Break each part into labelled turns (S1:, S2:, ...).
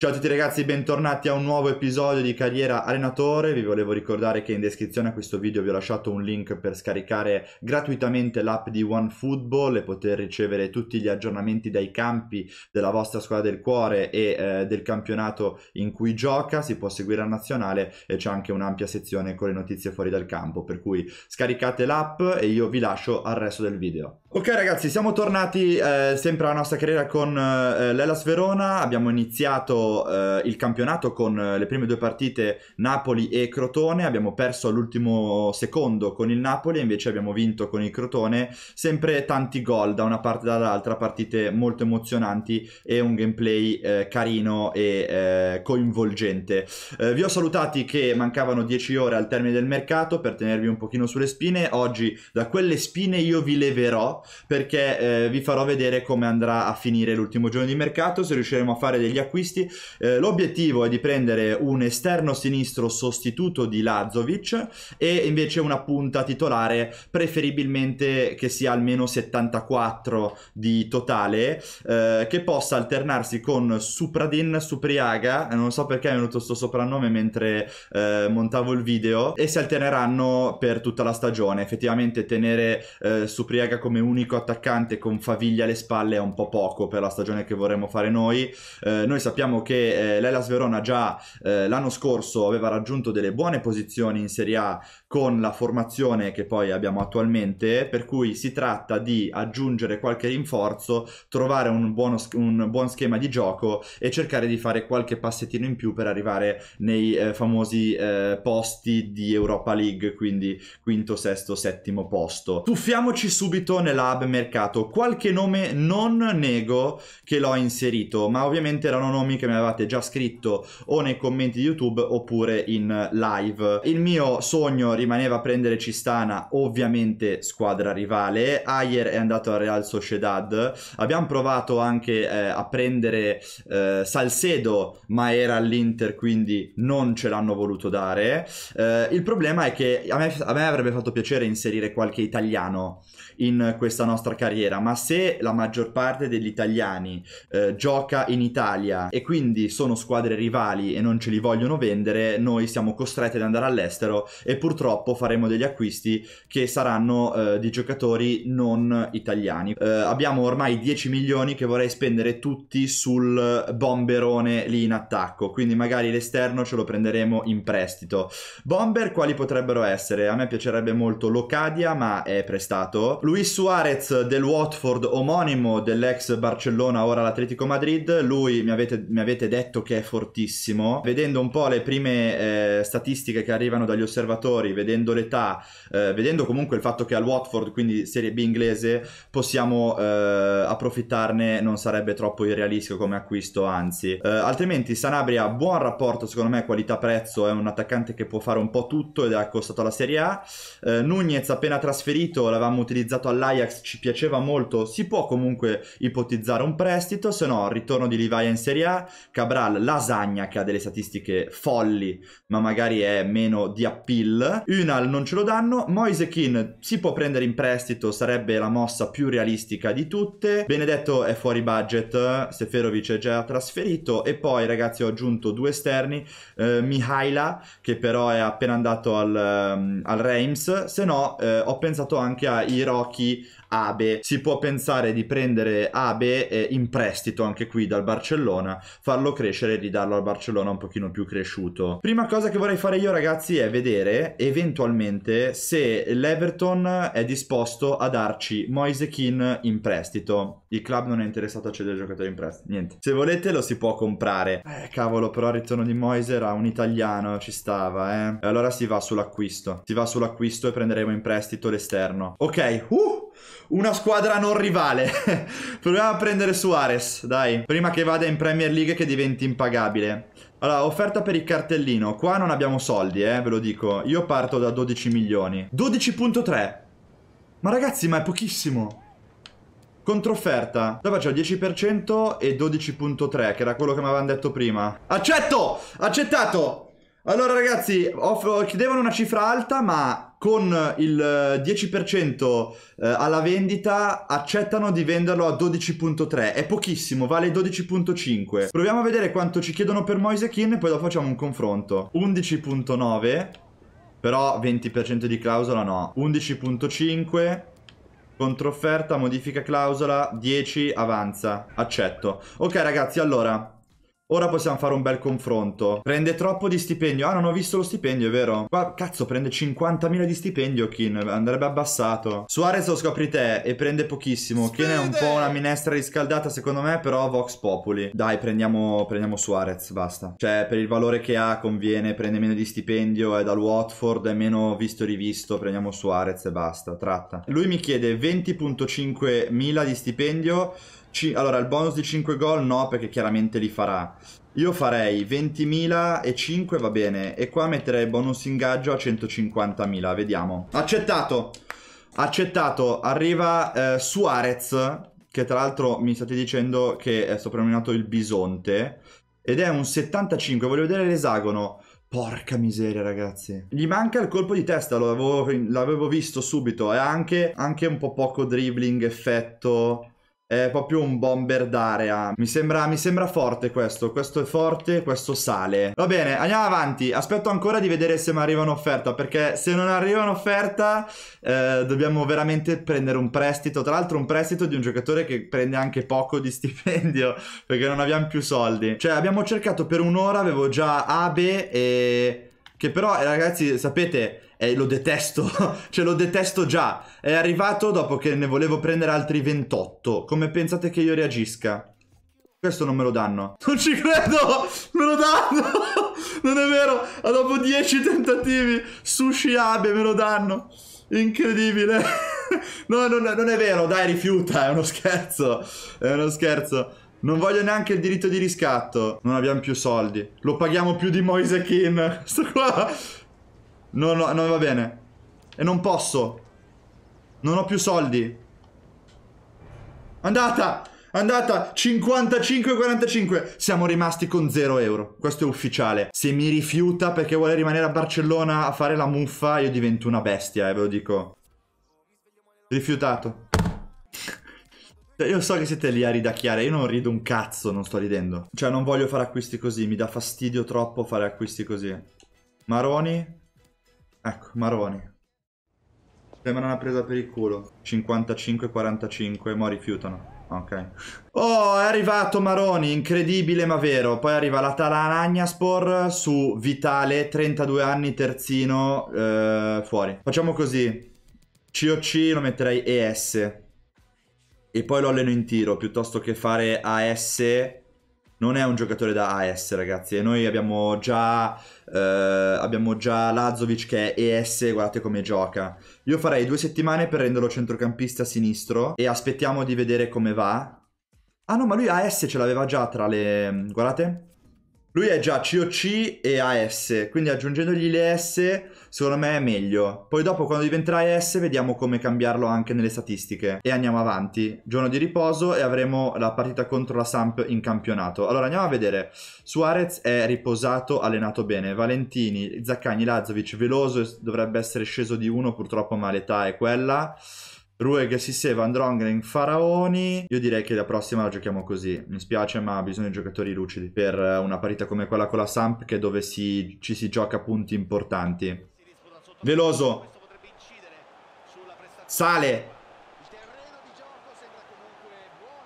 S1: Ciao a tutti ragazzi, bentornati a un nuovo episodio di Carriera Allenatore. Vi volevo ricordare che in descrizione a questo video vi ho lasciato un link per scaricare gratuitamente l'app di OneFootball e poter ricevere tutti gli aggiornamenti dai campi della vostra squadra del cuore e eh, del campionato in cui gioca. Si può seguire la nazionale e c'è anche un'ampia sezione con le notizie fuori dal campo, per cui scaricate l'app e io vi lascio al resto del video. Ok ragazzi, siamo tornati eh, sempre alla nostra carriera con eh, l'Elas Verona. Abbiamo iniziato eh, il campionato con eh, le prime due partite Napoli e Crotone, abbiamo perso all'ultimo secondo con il Napoli e invece abbiamo vinto con il Crotone, sempre tanti gol da una parte e dall'altra, partite molto emozionanti e un gameplay eh, carino e eh, coinvolgente. Eh, vi ho salutati che mancavano 10 ore al termine del mercato per tenervi un pochino sulle spine, oggi da quelle spine io vi leverò perché vi farò vedere come andrà a finire l'ultimo giorno di mercato, se riusciremo a fare degli acquisti, eh, l'obiettivo è di prendere un esterno sinistro sostituto di Lazovic e invece una punta titolare preferibilmente che sia almeno 74 di totale eh, che possa alternarsi con Supradin Supriaga, non so perché è venuto questo soprannome mentre eh, montavo il video e si alterneranno per tutta la stagione. Effettivamente tenere eh, Supriaga come unico attaccante con Faviglia alle spalle è un po' poco per la stagione che vorremmo fare noi. Eh, noi sappiamo che che eh, l'Elas Verona già eh, l'anno scorso aveva raggiunto delle buone posizioni in Serie A con la formazione che poi abbiamo attualmente, per cui si tratta di aggiungere qualche rinforzo, trovare un, buono, un buon schema di gioco e cercare di fare qualche passettino in più per arrivare nei eh, famosi eh, posti di Europa League, quindi quinto, sesto, settimo posto. Tuffiamoci subito nell'hub mercato, qualche nome non nego che l'ho inserito, ma ovviamente erano nomi che mi avevate già scritto o nei commenti di YouTube oppure in live. Il mio sogno rimaneva prendere Cistana, ovviamente squadra rivale. Ayer è andato al Real Sociedad. Abbiamo provato anche eh, a prendere eh, Salcedo, ma era all'Inter, quindi non ce l'hanno voluto dare. Eh, il problema è che a me, a me avrebbe fatto piacere inserire qualche italiano in questa nostra carriera, ma se la maggior parte degli italiani eh, gioca in Italia e quindi quindi sono squadre rivali e non ce li vogliono vendere, noi siamo costretti ad andare all'estero e purtroppo faremo degli acquisti che saranno eh, di giocatori non italiani. Eh, abbiamo ormai 10 milioni che vorrei spendere tutti sul bomberone lì in attacco, quindi magari l'esterno ce lo prenderemo in prestito. Bomber quali potrebbero essere? A me piacerebbe molto Locadia, ma è prestato. Luis Suarez del Watford omonimo dell'ex Barcellona, ora l'Atletico Madrid, lui mi avete, mi avete avete detto che è fortissimo, vedendo un po' le prime eh, statistiche che arrivano dagli osservatori, vedendo l'età, eh, vedendo comunque il fatto che al Watford, quindi Serie B inglese, possiamo eh, approfittarne, non sarebbe troppo irrealistico come acquisto, anzi. Eh, altrimenti Sanabria, ha buon rapporto secondo me qualità-prezzo, è un attaccante che può fare un po' tutto ed è accostato alla Serie A. Eh, Nunez appena trasferito, l'avevamo utilizzato all'Ajax, ci piaceva molto, si può comunque ipotizzare un prestito, se no ritorno di Livai in Serie A, Cabral, Lasagna che ha delle statistiche folli ma magari è meno di appeal, Unal non ce lo danno, Moisekin si può prendere in prestito, sarebbe la mossa più realistica di tutte, Benedetto è fuori budget, Seferovic è già trasferito e poi ragazzi ho aggiunto due esterni, eh, Mihaila che però è appena andato al, um, al Reims, se no eh, ho pensato anche a Hiroki Abe. Si può pensare di prendere Abe eh, in prestito anche qui dal Barcellona, farlo crescere e ridarlo al Barcellona un pochino più cresciuto. Prima cosa che vorrei fare io ragazzi è vedere eventualmente se l'Everton è disposto a darci Moise Keane in prestito. Il club non è interessato a cedere il giocatore in prestito, niente. Se volete lo si può comprare. Eh, cavolo, però il ritorno di Moise era un italiano, ci stava, eh. E allora si va sull'acquisto. Si va sull'acquisto e prenderemo in prestito l'esterno. Ok, uh! una squadra non rivale. Proviamo a prendere Suarez, dai. Prima che vada in Premier League e che diventi impagabile. Allora, offerta per il cartellino. Qua non abbiamo soldi, eh, ve lo dico. Io parto da 12 milioni. 12.3. Ma ragazzi, ma è pochissimo. Controfferta. Dove faccio 10% e 12.3, che era quello che mi avevano detto prima. Accetto! Accettato! Allora ragazzi, chiedevano una cifra alta, ma con il 10% eh, eh, alla vendita accettano di venderlo a 12.3 è pochissimo vale 12.5 proviamo a vedere quanto ci chiedono per Moisekin e poi dopo facciamo un confronto 11.9 però 20% di clausola no 11.5 Controfferta, modifica clausola, 10, avanza, accetto. Ok ragazzi, allora, Ora possiamo fare un bel confronto. Prende troppo di stipendio. Ah, non ho visto lo stipendio, è vero? Qua, cazzo, prende 50.000 di stipendio, Kin. Andrebbe abbassato. Suarez lo scopri te e prende pochissimo. Kin è un po' una minestra riscaldata, secondo me, però Vox Populi. Dai, prendiamo, prendiamo Suarez, basta. Cioè, per il valore che ha, conviene, prende meno di stipendio, è dal Watford, è meno visto e rivisto. Prendiamo Suarez e basta, tratta. Lui mi chiede 20.5 mila di stipendio. C- allora, il bonus di 5 gol no, perché chiaramente li farà. Io farei 20.000 e 5 va bene. E qua metterei il bonus ingaggio a 150.000, vediamo. Accettato! Accettato, arriva eh, Suarez, che tra l'altro mi state dicendo che è soprannominato il Bisonte. Ed è un 75, voglio vedere l'esagono. Porca miseria, ragazzi. Gli manca il colpo di testa, l'avevo, visto subito. È anche, anche un po' poco dribbling, effetto. È proprio un bomber d'area. Mi sembra, mi sembra forte questo. Questo è forte, questo sale. Va bene, andiamo avanti. Aspetto ancora di vedere se mi arriva un'offerta. Perché se non arriva un'offerta, eh, dobbiamo veramente prendere un prestito. Tra l'altro, un prestito di un giocatore che prende anche poco di stipendio. Perché non abbiamo più soldi. Cioè, abbiamo cercato per un'ora. Avevo già Abe e. Che però, eh, ragazzi, sapete, eh, lo detesto, cioè lo detesto già. È arrivato dopo che ne volevo prendere altri 28. Come pensate che io reagisca? Questo non me lo danno. Non ci credo! Me lo danno! Non è vero! Ma dopo 10 tentativi, sushi abe me lo danno. Incredibile. No, non, non è vero, dai, rifiuta, è uno scherzo. È uno scherzo. Non voglio neanche il diritto di riscatto. Non abbiamo più soldi. Lo paghiamo più di Moise Kin. Sto qua. No, no, no, va bene. E non posso. Non ho più soldi. Andata! Andata 55-45 Siamo rimasti con 0 euro Questo è ufficiale Se mi rifiuta perché vuole rimanere a Barcellona a fare la muffa Io divento una bestia, eh, ve lo dico Rifiutato cioè, io so che siete lì a ridacchiare, io non rido un cazzo, non sto ridendo. Cioè non voglio fare acquisti così, mi dà fastidio troppo fare acquisti così. Maroni. Ecco, Maroni. Sembra cioè, una presa per il culo. 55-45, mo rifiutano. Ok. Oh, è arrivato Maroni, incredibile ma vero. Poi arriva la Talanagnaspor su Vitale, 32 anni, terzino, eh, fuori. Facciamo così. COC lo metterei ES e poi lo alleno in tiro piuttosto che fare AS non è un giocatore da AS, ragazzi. E noi abbiamo già, eh, abbiamo già Lazovic che è ES, guardate come gioca. Io farei due settimane per renderlo centrocampista sinistro e aspettiamo di vedere come va. Ah no, ma lui AS ce l'aveva già tra le... guardate. Lui è già COC e AS, quindi aggiungendogli le S secondo me è meglio. Poi dopo quando diventerà S vediamo come cambiarlo anche nelle statistiche e andiamo avanti. Giorno di riposo e avremo la partita contro la Samp in campionato. Allora andiamo a vedere. Suarez è riposato, allenato bene. Valentini, Zaccagni, Lazovic, Veloso dovrebbe essere sceso di uno purtroppo ma l'età è quella. Rueg Assiseva, Androngren, Faraoni. Io direi che la prossima la giochiamo così. Mi spiace, ma bisogna giocatori lucidi per eh, una partita come quella con la Samp, che dove si, ci si gioca punti importanti. Veloso. Sale.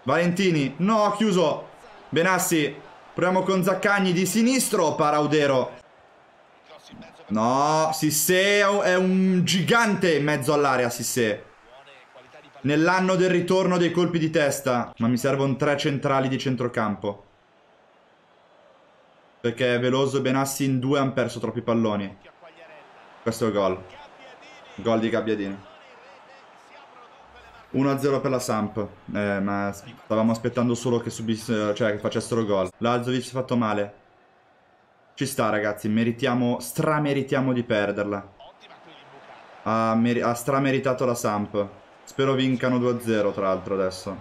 S1: Valentini. No, chiuso. Benassi. Proviamo con Zaccagni di sinistro. Paraudero. No, Sisse è un gigante in mezzo all'area, Sisse. Nell'anno del ritorno dei colpi di testa. Ma mi servono tre centrali di centrocampo. Perché Veloso e Benassi in due hanno perso troppi palloni. Questo è il gol. Gol di Gabbiadini. 1-0 per la Samp, eh, ma stavamo aspettando solo che, subissero, cioè, che facessero gol. Lazzovic si è fatto male. Ci sta ragazzi, meritiamo, strameritiamo di perderla. Ha, ha strameritato la Samp. Spero vincano 2-0 tra l'altro adesso.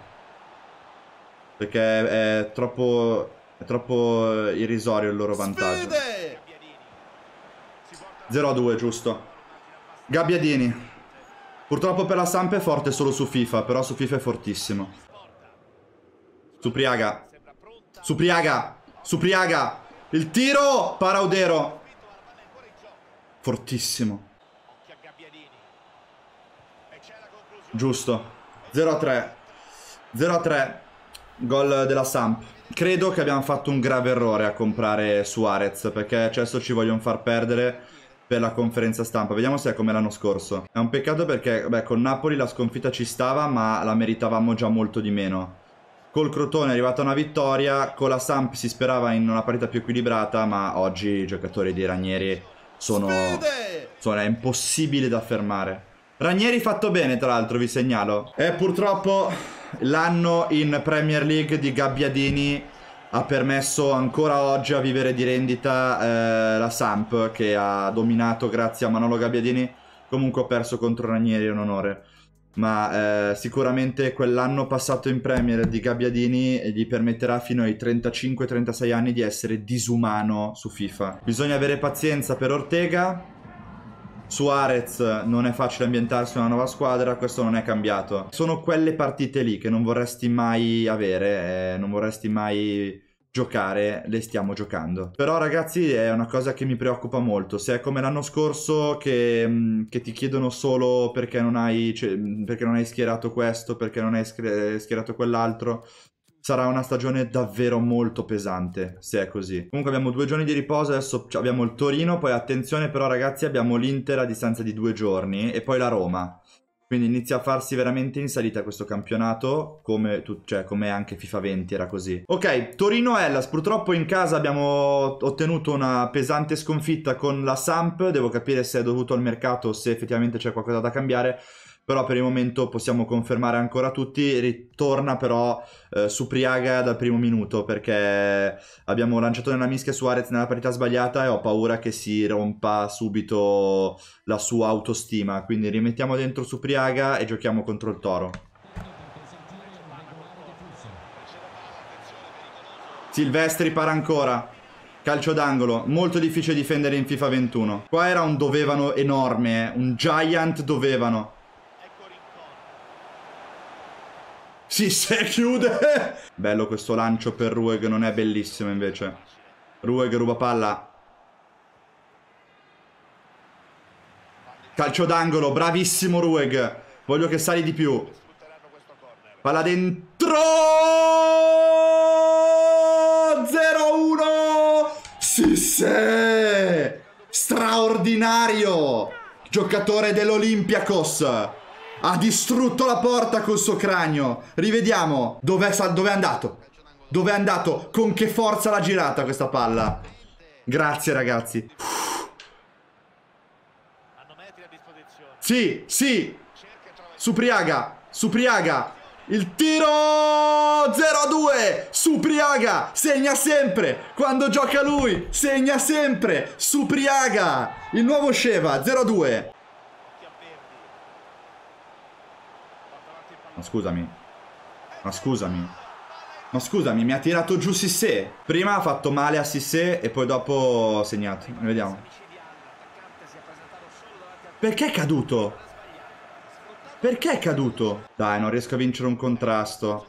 S1: Perché è troppo, è troppo irrisorio il loro vantaggio. 0-2 giusto. Gabbiadini. Purtroppo per la Samp è forte solo su FIFA, però su FIFA è fortissimo. Su Su Priaga Priaga Su Priaga Il tiro. Paraudero. Fortissimo. Giusto. 0 a 3. 0 a 3. Gol della Samp. Credo che abbiamo fatto un grave errore a comprare Suarez perché adesso ci vogliono far perdere per la conferenza stampa. Vediamo se è come l'anno scorso. È un peccato perché beh, con Napoli la sconfitta ci stava ma la meritavamo già molto di meno. Col Crotone è arrivata una vittoria, con la Samp si sperava in una partita più equilibrata ma oggi i giocatori di Ranieri sono... sono è impossibile da fermare. Ranieri fatto bene, tra l'altro, vi segnalo. E purtroppo l'anno in Premier League di Gabbiadini ha permesso ancora oggi a vivere di rendita eh, la Samp che ha dominato grazie a Manolo Gabbiadini. Comunque ho perso contro Ranieri, un onore. Ma eh, sicuramente quell'anno passato in Premier di Gabbiadini gli permetterà fino ai 35-36 anni di essere disumano su FIFA. Bisogna avere pazienza per Ortega, Suarez non è facile ambientarsi in una nuova squadra, questo non è cambiato. Sono quelle partite lì che non vorresti mai avere, eh, non vorresti mai giocare, le stiamo giocando. Però ragazzi è una cosa che mi preoccupa molto, se è come l'anno scorso che, mm, che ti chiedono solo perché non, hai, cioè, mm, perché non hai schierato questo, perché non hai schierato quell'altro, sarà una stagione davvero molto pesante, se è così. Comunque abbiamo due giorni di riposo, adesso abbiamo il Torino, poi attenzione però ragazzi abbiamo l'Inter a distanza di due giorni e poi la Roma. Quindi inizia a farsi veramente in salita questo campionato, come, tu, cioè, come anche FIFA 20 era così. Ok, torino ellas purtroppo in casa abbiamo ottenuto una pesante sconfitta con la Samp, devo capire se è dovuto al mercato o se effettivamente c'è qualcosa da cambiare però per il momento possiamo confermare ancora tutti, ritorna però eh, su Priaga dal primo minuto perché abbiamo lanciato nella mischia Suarez nella partita sbagliata e ho paura che si rompa subito la sua autostima, quindi rimettiamo dentro su Priaga e giochiamo contro il Toro. Silvestri para ancora. Calcio d'angolo, molto difficile difendere in FIFA 21. Qua era un dovevano enorme, eh. un giant dovevano. Sì, se chiude. Bello questo lancio per Rueg, non è bellissimo invece. Rueg ruba palla. Calcio d'angolo, bravissimo Rueg. Voglio che sali di più. Palla dentro. 0-1. Sì, sì. Straordinario. Giocatore dell'Olympiakos. Ha distrutto la porta col suo cranio. Rivediamo. Dov'è dov andato? Dov'è andato? Con che forza l'ha girata questa palla? Grazie ragazzi. Sì, sì. Supriaga, Supriaga. Il tiro 0-2 Supriaga segna sempre Quando gioca lui segna sempre Supriaga Il nuovo Sheva 0-2 Ma scusami. Ma scusami. Ma scusami, mi ha tirato giù Sissé. Prima ha fatto male a Sissé e poi dopo ha segnato. Vediamo. Perché è caduto? Perché è caduto? Dai, non riesco a vincere un contrasto.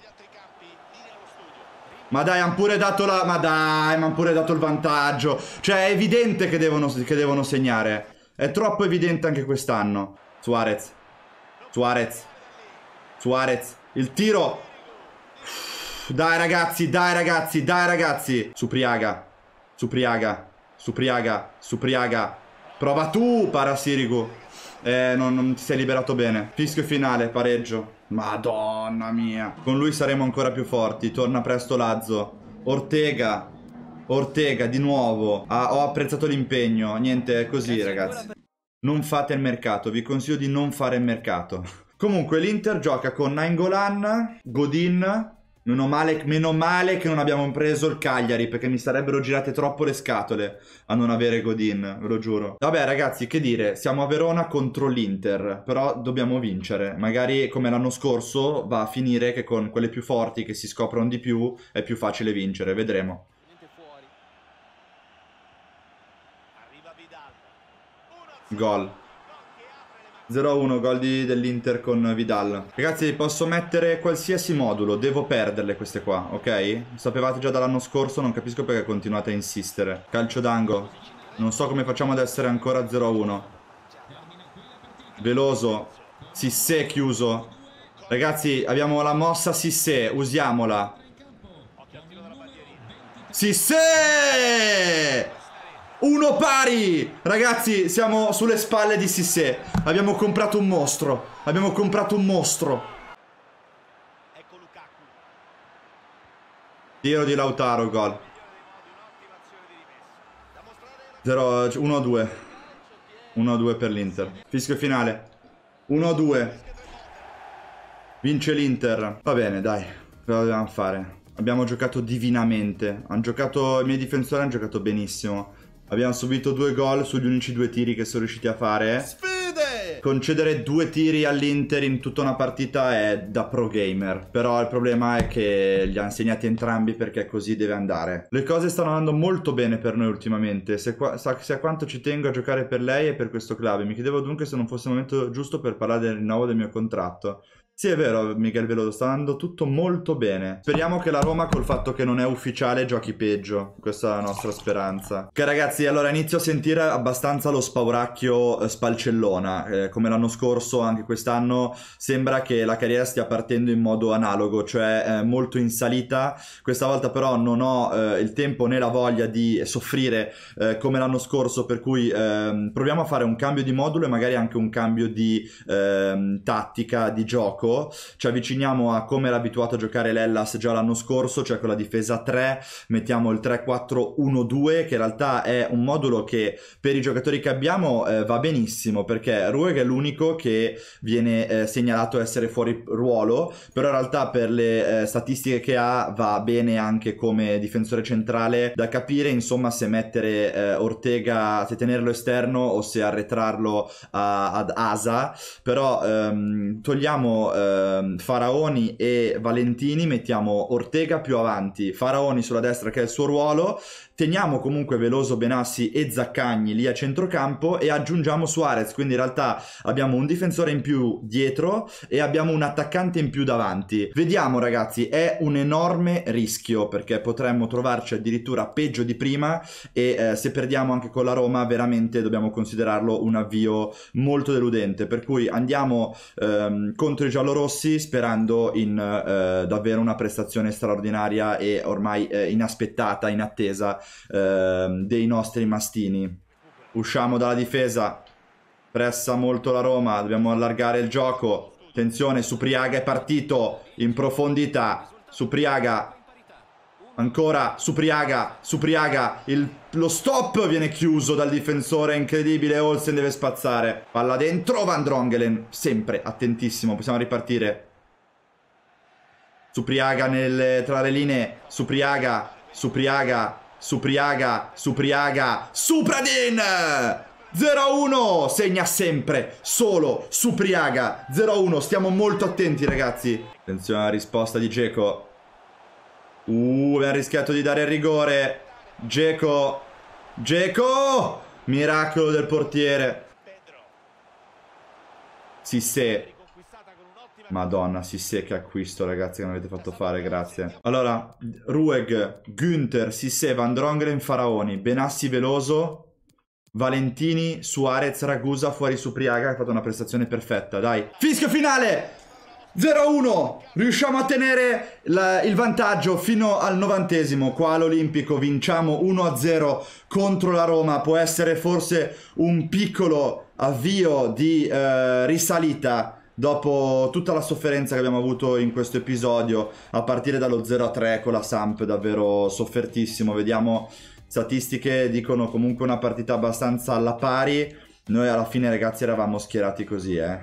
S1: Ma dai, hanno pure dato la... Ma dai, ma hanno pure dato il vantaggio. Cioè, è evidente che devono, che devono segnare. È troppo evidente anche quest'anno. Suarez. Suarez. Suarez, il tiro. Dai ragazzi, dai ragazzi, dai ragazzi. Supriaga, Supriaga, Supriaga, Supriaga. Prova tu, Parasirigu. Eh, non, non ti sei liberato bene. Fischio finale, pareggio. Madonna mia. Con lui saremo ancora più forti. Torna presto Lazzo. Ortega. Ortega, di nuovo. Ah, ho apprezzato l'impegno. Niente, è così ragazzi. Non fate il mercato. Vi consiglio di non fare il mercato. Comunque l'Inter gioca con Nangolan, Godin, meno male, meno male che non abbiamo preso il Cagliari perché mi sarebbero girate troppo le scatole a non avere Godin, ve lo giuro. Vabbè ragazzi, che dire, siamo a Verona contro l'Inter, però dobbiamo vincere. Magari come l'anno scorso va a finire che con quelle più forti che si scoprono di più è più facile vincere, vedremo. Gol. 0-1 gol dell'Inter con Vidal. Ragazzi posso mettere qualsiasi modulo, devo perderle queste qua, ok? Sapevate già dall'anno scorso, non capisco perché continuate a insistere. Calcio d'angolo, non so come facciamo ad essere ancora 0-1. Veloso, Sissé chiuso. Ragazzi abbiamo la mossa Sissé, usiamola. Sissé! Uno pari! Ragazzi, siamo sulle spalle di Sissé. Abbiamo comprato un mostro. Abbiamo comprato un mostro. Ecco Tiro di Lautaro, gol. 1-2. 1-2 per l'Inter. Fischio finale. 1-2. Vince l'Inter. Va bene, dai. Cosa dobbiamo fare? Abbiamo giocato divinamente. Hanno giocato, i miei difensori hanno giocato benissimo. Abbiamo subito due gol sugli unici due tiri che sono riusciti a fare. Sfide! Concedere due tiri all'Inter in tutta una partita è da pro gamer. Però il problema è che li ha insegnati entrambi perché così deve andare. Le cose stanno andando molto bene per noi ultimamente. Se, qua, sa, se a quanto ci tengo a giocare per lei e per questo club. Mi chiedevo dunque se non fosse il momento giusto per parlare del rinnovo del mio contratto. Sì, è vero, Miguel Veloso, sta andando tutto molto bene. Speriamo che la Roma, col fatto che non è ufficiale, giochi peggio. Questa è la nostra speranza. Ok, ragazzi, allora inizio a sentire abbastanza lo spauracchio eh, spalcellona. Eh, come l'anno scorso, anche quest'anno, sembra che la carriera stia partendo in modo analogo, cioè eh, molto in salita. Questa volta però non ho eh, il tempo né la voglia di soffrire eh, come l'anno scorso, per cui ehm, proviamo a fare un cambio di modulo e magari anche un cambio di ehm, tattica, di gioco gioco. Ci avviciniamo a come era abituato a giocare l'Ellas già l'anno scorso, cioè con la difesa 3, mettiamo il 3-4-1-2, che in realtà è un modulo che per i giocatori che abbiamo eh, va benissimo, perché Rueg è l'unico che viene eh, segnalato essere fuori ruolo, però in realtà per le eh, statistiche che ha va bene anche come difensore centrale, da capire insomma se mettere eh, Ortega, se tenerlo esterno o se arretrarlo a, ad Asa, però ehm, togliamo mettiamo ehm, Faraoni e Valentini, mettiamo Ortega più avanti, Faraoni sulla destra che è il suo ruolo, Teniamo comunque Veloso, Benassi e Zaccagni lì a centrocampo e aggiungiamo Suarez, quindi in realtà abbiamo un difensore in più dietro e abbiamo un attaccante in più davanti. Vediamo ragazzi, è un enorme rischio perché potremmo trovarci addirittura peggio di prima e eh, se perdiamo anche con la Roma veramente dobbiamo considerarlo un avvio molto deludente, per cui andiamo ehm, contro i giallorossi sperando in eh, davvero una prestazione straordinaria e ormai eh, inaspettata, in attesa eh, dei nostri mastini. Usciamo dalla difesa, pressa molto la Roma, dobbiamo allargare il gioco. Attenzione, Supriaga è partito in profondità. Supriaga, ancora Supriaga, Supriaga, il, lo stop viene chiuso dal difensore, incredibile, Olsen deve spazzare. Palla dentro, Van Drongelen, sempre attentissimo, possiamo ripartire. Supriaga nel, tra le linee, Supriaga, Supriaga, Supriaga, Supriaga, Supradin! 0-1, segna sempre, solo, Supriaga, 0-1, stiamo molto attenti ragazzi. Attenzione alla risposta di Geco. Uh, abbiamo rischiato di dare il rigore. Geco, Geco! Miracolo del portiere. Sissè, Madonna, si secca qui acquisto, ragazzi che mi avete fatto fare, grazie. Allora, Rueg, Günther, Sisse, Van Drongren, Faraoni, Benassi, Veloso, Valentini, Suarez, Ragusa fuori su Priaga, ha fatto una prestazione perfetta, dai. Fischio finale! 0-1, riusciamo a tenere la, il vantaggio fino al novantesimo, qua all'Olimpico vinciamo 1-0 contro la Roma, può essere forse un piccolo avvio di eh, risalita dopo tutta la sofferenza che abbiamo avuto in questo episodio, a partire dallo 0 3 con la Samp, davvero soffertissimo. Vediamo statistiche, dicono comunque una partita abbastanza alla pari. Noi alla fine, ragazzi, eravamo schierati così, eh.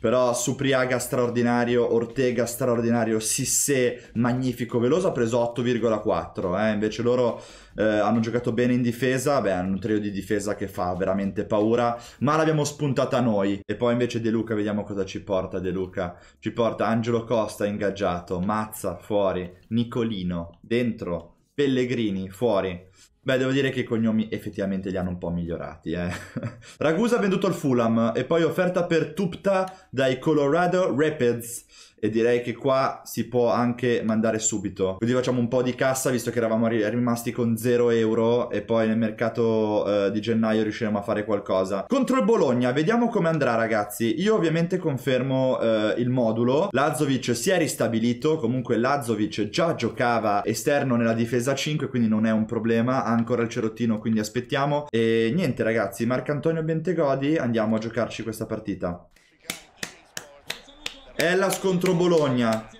S1: Però Supriaga straordinario, Ortega straordinario, Sissé magnifico, Veloso ha preso 8,4, eh? invece loro eh, hanno giocato bene in difesa, beh hanno un trio di difesa che fa veramente paura, ma l'abbiamo spuntata noi. E poi invece De Luca, vediamo cosa ci porta De Luca. Ci porta Angelo Costa ingaggiato, Mazza fuori, Nicolino dentro, Pellegrini fuori. Beh, devo dire che i cognomi effettivamente li hanno un po' migliorati, eh. Ragusa venduto il Fulham e poi offerta per Tupta dai Colorado Rapids. E direi che qua si può anche mandare subito. Quindi facciamo un po' di cassa, visto che eravamo rimasti con 0 euro e poi nel mercato eh, di gennaio riusciremo a fare qualcosa. Contro il Bologna, vediamo come andrà ragazzi. Io ovviamente confermo eh, il modulo. Lazovic si è ristabilito, comunque Lazovic già giocava esterno nella difesa 5, quindi non è un problema, anche ancora il cerottino, quindi aspettiamo. E niente ragazzi, Marcantonio Bentegodi, andiamo a giocarci questa partita. È la scontro Bologna.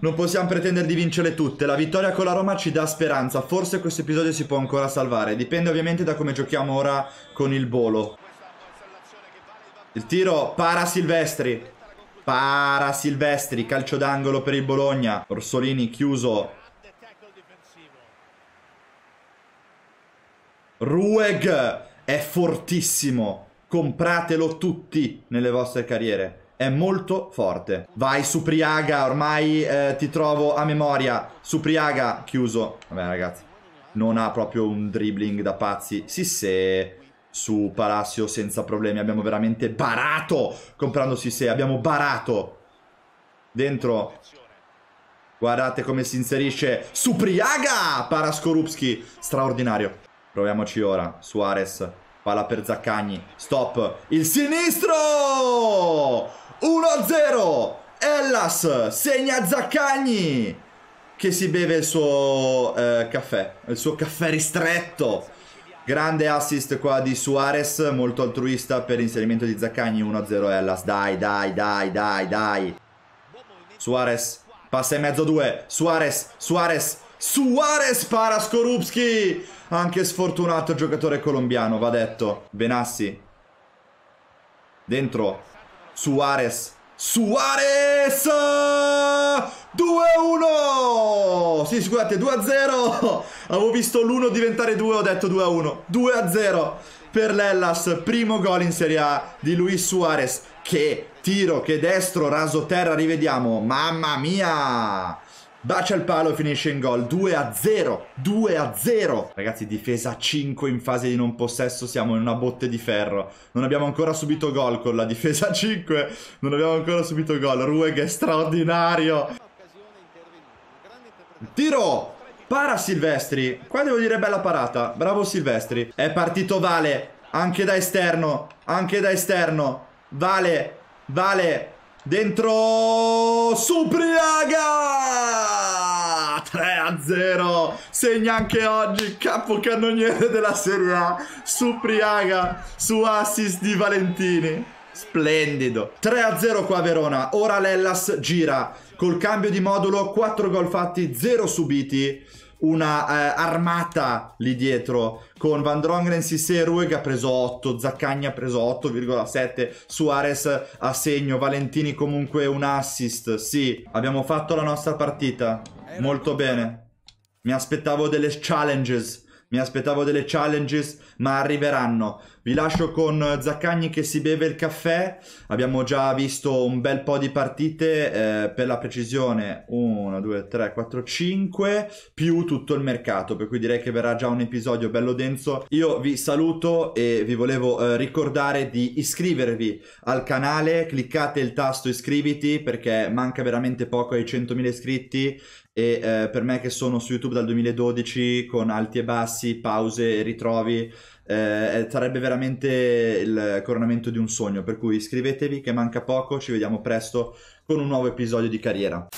S1: Non possiamo pretendere di vincere tutte, la vittoria con la Roma ci dà speranza, forse questo episodio si può ancora salvare, dipende ovviamente da come giochiamo ora con il Bolo. Il tiro para Silvestri, para Silvestri, calcio d'angolo per il Bologna, Orsolini chiuso Rueg è fortissimo. Compratelo tutti nelle vostre carriere. È molto forte. Vai su Priaga, ormai eh, ti trovo a memoria. Su Priaga, chiuso. Vabbè ragazzi, non ha proprio un dribbling da pazzi. Sì, se su Palacio senza problemi. Abbiamo veramente barato comprando Sisse. Abbiamo barato. Dentro. Guardate come si inserisce Supriaga Paraskorupski. Straordinario. Proviamoci ora. Suarez. Palla per Zaccagni. Stop. Il sinistro! 1-0. Ellas segna Zaccagni. Che si beve il suo eh, caffè. Il suo caffè ristretto. Grande assist qua di Suarez. Molto altruista per l'inserimento di Zaccagni. 1-0 Ellas. Dai, dai, dai, dai, dai. Suarez. Passa in mezzo due. Suarez, Suarez. Suarez para Skorupski. Anche sfortunato giocatore colombiano, va detto. Benassi. Dentro. Suarez. Suarez! 2-1! Sì, scusate, 2-0! Avevo visto l'1 diventare 2, ho detto 2-1. 2-0 per l'Ellas, primo gol in Serie A di Luis Suarez. Che tiro, che destro, raso terra, rivediamo. Mamma mia! Bacia il palo e finisce in gol. 2 a 0. 2 a 0. Ragazzi, difesa 5 in fase di non possesso. Siamo in una botte di ferro. Non abbiamo ancora subito gol con la difesa 5. Non abbiamo ancora subito gol. Rueg è straordinario. Tiro. Para Silvestri. Qua devo dire bella parata. Bravo Silvestri. È partito Vale. Anche da esterno. Anche da esterno. Vale. Vale. Dentro Supriaga 3 a 0 Segna anche oggi il Capocannoniere della Serie A Supriaga Su assist di Valentini Splendido 3 a 0 qua a Verona Ora l'Ellas gira Col cambio di modulo 4 gol fatti 0 subiti una eh, armata lì dietro con Van Drongren, Sissé e Rueg ha preso 8, Zaccagna ha preso 8,7, Suarez a segno, Valentini comunque un assist, sì, abbiamo fatto la nostra partita, eh, molto bene, mi aspettavo delle challenges, mi aspettavo delle challenges, ma arriveranno. Vi lascio con Zaccagni che si beve il caffè. Abbiamo già visto un bel po' di partite, eh, per la precisione 1, 2, 3, 4, 5, più tutto il mercato. Per cui direi che verrà già un episodio bello denso. Io vi saluto e vi volevo eh, ricordare di iscrivervi al canale. Cliccate il tasto iscriviti perché manca veramente poco ai 100.000 iscritti e eh, per me che sono su YouTube dal 2012 con alti e bassi, pause e ritrovi, eh, eh, sarebbe veramente il coronamento di un sogno, per cui iscrivetevi che manca poco, ci vediamo presto con un nuovo episodio di Carriera.